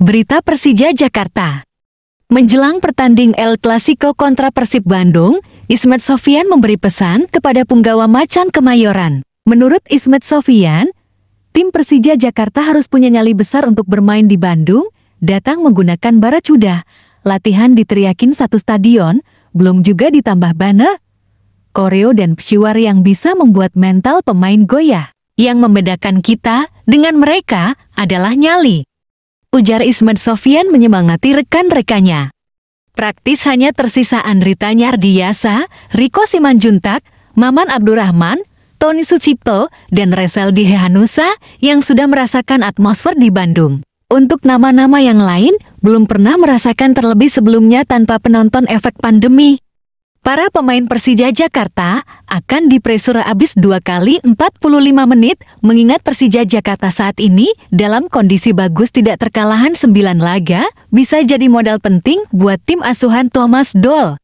Berita Persija Jakarta Menjelang pertanding El Clasico kontra Persib Bandung, Ismet Sofian memberi pesan kepada Punggawa Macan Kemayoran. Menurut Ismet Sofian, tim Persija Jakarta harus punya nyali besar untuk bermain di Bandung, datang menggunakan bara cuda. latihan diteriakin satu stadion, belum juga ditambah banner, koreo dan psiwar yang bisa membuat mental pemain goyah. Yang membedakan kita dengan mereka adalah nyali ujar Ismet Sofian menyemangati rekan-rekannya. Praktis hanya tersisa Andri Tanyar Yasa, Riko Simanjuntak, Maman Abdurrahman, Tony Sucipto, dan Resel Hehanusa yang sudah merasakan atmosfer di Bandung. Untuk nama-nama yang lain, belum pernah merasakan terlebih sebelumnya tanpa penonton efek pandemi. Para pemain Persija Jakarta akan dipresur abis dua kali 45 menit mengingat Persija Jakarta saat ini dalam kondisi bagus tidak terkalahan 9 laga bisa jadi modal penting buat tim asuhan Thomas Doll.